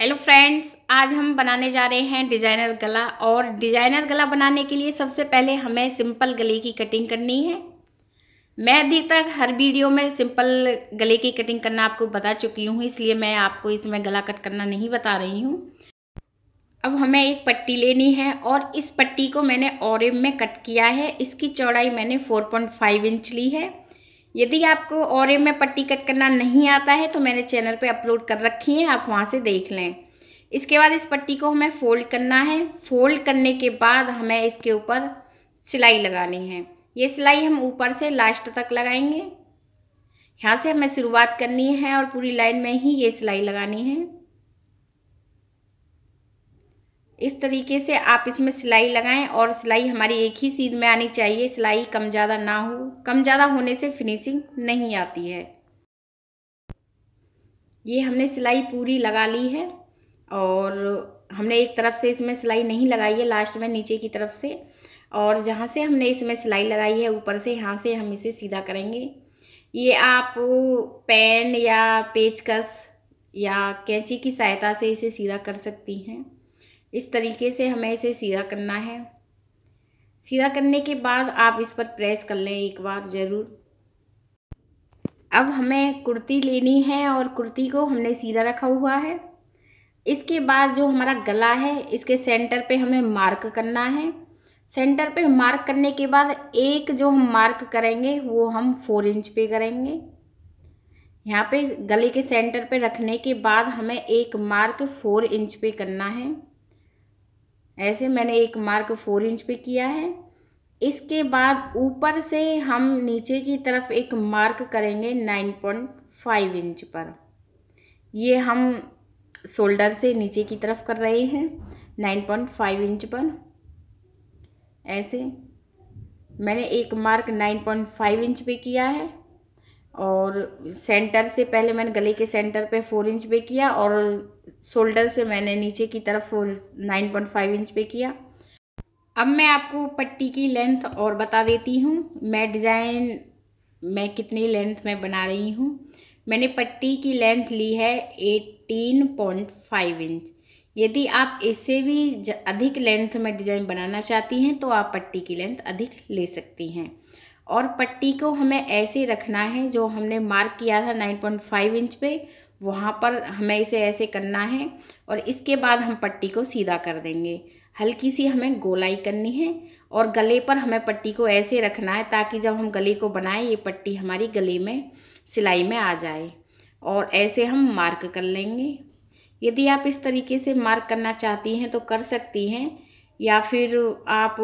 hello friends आज हम बनाने जा रहे हैं डिज़ाइनर गला और डिज़ाइनर गला बनाने के लिए सबसे पहले हमें सिंपल गले की कटिंग करनी है मैं अभी तक हर वीडियो में सिंपल गले की कटिंग करना आपको बता चुकी हूँ इसलिए मैं आपको इसमें गला कट करना नहीं बता रही हूँ अब हमें एक पट्टी लेनी है और इस पट्टी को मैंने औरब में कट किया है इसकी चौड़ाई मैंने फोर इंच ली है यदि आपको और में पट्टी कट करना नहीं आता है तो मैंने चैनल पे अपलोड कर रखी है आप वहाँ से देख लें इसके बाद इस पट्टी को हमें फोल्ड करना है फोल्ड करने के बाद हमें इसके ऊपर सिलाई लगानी है ये सिलाई हम ऊपर से लास्ट तक लगाएंगे यहाँ से हमें शुरुआत करनी है और पूरी लाइन में ही ये सिलाई लगानी है इस तरीके से आप इसमें सिलाई लगाएं और सिलाई हमारी एक ही सीध में आनी चाहिए सिलाई कम ज़्यादा ना हो कम ज़्यादा होने से फिनिशिंग नहीं आती है ये हमने सिलाई पूरी लगा ली है और हमने एक तरफ से इसमें सिलाई नहीं लगाई है लास्ट में नीचे की तरफ से और जहाँ से हमने इसमें सिलाई लगाई है ऊपर से यहाँ से हम इसे सीधा करेंगे ये आप पेन या पेचकस या कैंची की सहायता से इसे सीधा कर सकती हैं इस तरीके से हमें इसे सीधा करना है सीधा करने के बाद आप इस पर प्रेस कर लें एक बार ज़रूर अब हमें कुर्ती लेनी है और कुर्ती को हमने सीधा रखा हुआ है इसके बाद जो हमारा गला है इसके सेंटर पे हमें मार्क करना है सेंटर पे मार्क करने के बाद एक जो हम मार्क करेंगे वो हम फोर इंच पे करेंगे यहाँ पे गले के सेंटर पे रखने के बाद हमें एक मार्क फोर इंच पे करना है ऐसे मैंने एक मार्क फोर इंच पे किया है इसके बाद ऊपर से हम नीचे की तरफ एक मार्क करेंगे नाइन पॉइंट फाइव इंच पर ये हम शोल्डर से नीचे की तरफ कर रहे हैं नाइन पॉइंट फाइव इंच पर ऐसे मैंने एक mark nine point five inch पे किया है और सेंटर से पहले मैंने गले के सेंटर पे फोर इंच पे किया और शोल्डर से मैंने नीचे की तरफ नाइन पॉइंट फाइव इंच पे किया अब मैं आपको पट्टी की लेंथ और बता देती हूँ मैं डिज़ाइन मैं कितनी लेंथ में बना रही हूँ मैंने पट्टी की लेंथ ली है एटीन पॉइंट फाइव इंच यदि आप इससे भी अधिक लेंथ में डिज़ाइन बनाना चाहती हैं तो आप पट्टी की लेंथ अधिक ले सकती हैं और पट्टी को हमें ऐसे रखना है जो हमने मार्क किया था 9.5 इंच पे वहाँ पर हमें इसे ऐसे करना है और इसके बाद हम पट्टी को सीधा कर देंगे हल्की सी हमें गोलाई करनी है और गले पर हमें पट्टी को ऐसे रखना है ताकि जब हम गले को बनाएं ये पट्टी हमारी गले में सिलाई में आ जाए और ऐसे हम मार्क कर लेंगे यदि आप इस तरीके से मार्क करना चाहती हैं तो कर सकती हैं या फिर आप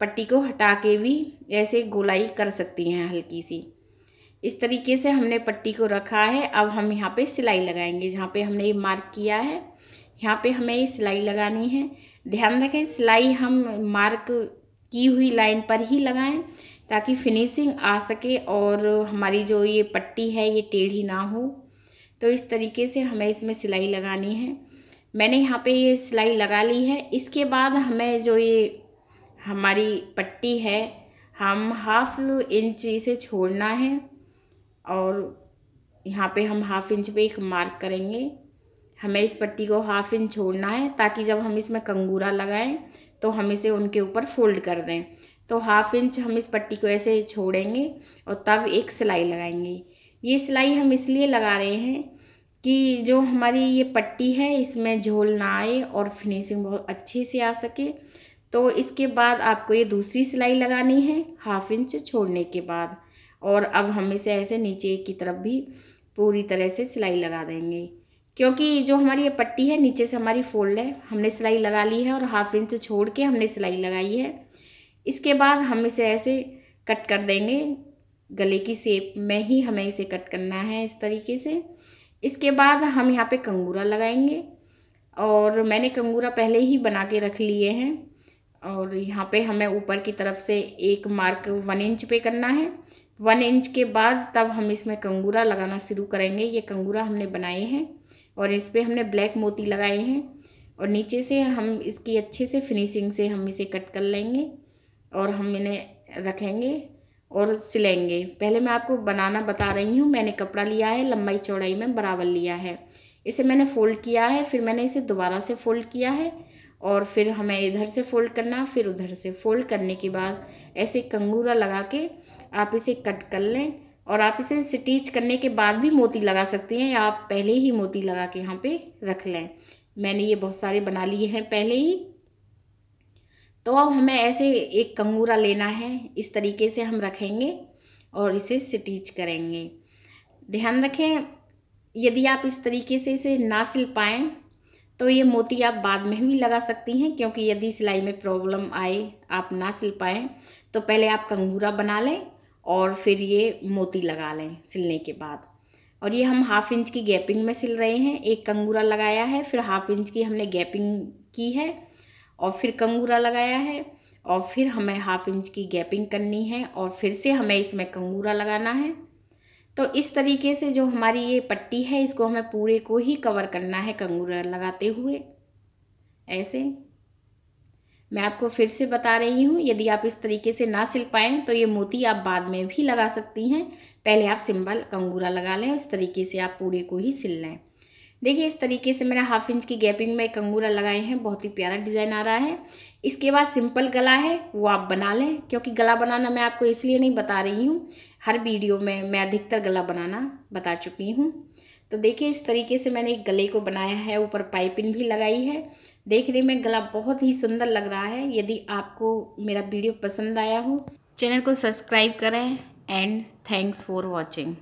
पट्टी को हटा के भी ऐसे गोलाई कर सकती हैं हल्की सी इस तरीके से हमने पट्टी को रखा है अब हम यहाँ पे सिलाई लगाएंगे जहाँ पे हमने ये मार्क किया है यहाँ पे हमें ये सिलाई लगानी है ध्यान रखें सिलाई हम मार्क की हुई लाइन पर ही लगाएं ताकि फिनिशिंग आ सके और हमारी जो ये पट्टी है ये टेढ़ी ना हो तो इस तरीके से हमें इसमें सिलाई लगानी है मैंने यहाँ पे ये सिलाई लगा ली है इसके बाद हमें जो ये हमारी पट्टी है हम हाफ इंच इसे छोड़ना है और यहाँ पे हम हाफ इंच पे एक मार्क करेंगे हमें इस पट्टी को हाफ इंच छोड़ना है ताकि जब हम इसमें कंगूरा लगाएं तो हम इसे उनके ऊपर फोल्ड कर दें तो हाफ इंच हम इस पट्टी को ऐसे छोड़ेंगे और तब एक सिलाई लगाएंगे ये सिलाई हम इसलिए लगा रहे हैं कि जो हमारी ये पट्टी है इसमें झोल ना आए और फिनिशिंग बहुत अच्छे से आ सके तो इसके बाद आपको ये दूसरी सिलाई लगानी है हाफ इंच छोड़ने के बाद और अब हम इसे ऐसे नीचे की तरफ भी पूरी तरह से सिलाई लगा देंगे क्योंकि जो हमारी ये पट्टी है नीचे से हमारी फोल्ड है हमने सिलाई लगा ली है और हाफ इंच छोड़ के हमने सिलाई लगाई है इसके बाद हम इसे ऐसे कट कर देंगे गले की सेप में ही हमें इसे कट करना है इस तरीके से इसके बाद हम यहाँ पे कंगूरा लगाएंगे और मैंने कंगूरा पहले ही बना के रख लिए हैं और यहाँ पे हमें ऊपर की तरफ से एक मार्क वन इंच पे करना है वन इंच के बाद तब हम इसमें कंगूरा लगाना शुरू करेंगे ये कंगूरा हमने बनाए हैं और इस पर हमने ब्लैक मोती लगाए हैं और नीचे से हम इसकी अच्छे से फिनिशिंग से हम इसे कट कर लेंगे और हम इन्हें रखेंगे और सिलेंगे पहले मैं आपको बनाना बता रही हूँ मैंने कपड़ा लिया है लंबाई चौड़ाई में बराबर लिया है इसे मैंने फ़ोल्ड किया है फिर मैंने इसे दोबारा से फ़ोल्ड किया है और फिर हमें इधर से फोल्ड करना फिर उधर से फोल्ड करने के बाद ऐसे कंगूरा लगा के आप इसे कट कर लें और आप इसे स्टिच करने के बाद भी मोती लगा सकते हैं या आप पहले ही मोती लगा के यहाँ पे रख लें मैंने ये बहुत सारे बना लिए हैं पहले ही तो अब हमें ऐसे एक कंगूरा लेना है इस तरीके से हम रखेंगे और इसे स्टिच करेंगे ध्यान रखें यदि आप इस तरीके से इसे ना सिल पाएँ तो ये मोती आप बाद में भी लगा सकती हैं क्योंकि यदि सिलाई में प्रॉब्लम आए आप ना सिल पाएँ तो पहले आप कंगूरा बना लें और फिर ये मोती लगा लें सिलने के बाद और ये हम हाफ इंच की गैपिंग में सिल रहे हैं एक कंगूरा लगाया है फिर हाफ इंच की हमने गैपिंग की है और फिर कंगूरा लगाया है और फिर हमें हाफ इंच की गैपिंग करनी है और फिर से हमें इसमें कंगूरा लगाना है तो इस तरीके से जो हमारी ये पट्टी है इसको हमें पूरे को ही कवर करना है कंगूरा लगाते हुए ऐसे मैं आपको फिर से बता रही हूँ यदि आप इस तरीके से ना सिल पाएँ तो ये मोती आप बाद में भी लगा सकती हैं पहले आप सिंबल कंगूरा लगा लें इस तरीके से आप पूरे को ही सिल लें देखिए इस तरीके से मेरा हाफ इंच की गैपिंग में कंगूरा लगाए हैं बहुत ही प्यारा डिज़ाइन आ रहा है इसके बाद सिंपल गला है वो आप बना लें क्योंकि गला बनाना मैं आपको इसलिए नहीं बता रही हूँ हर वीडियो में मैं अधिकतर गला बनाना बता चुकी हूँ तो देखिए इस तरीके से मैंने एक गले को बनाया है ऊपर पाइपिंग भी लगाई है देखने में गला बहुत ही सुंदर लग रहा है यदि आपको मेरा वीडियो पसंद आया हो चैनल को सब्सक्राइब करें एंड थैंक्स फॉर वॉचिंग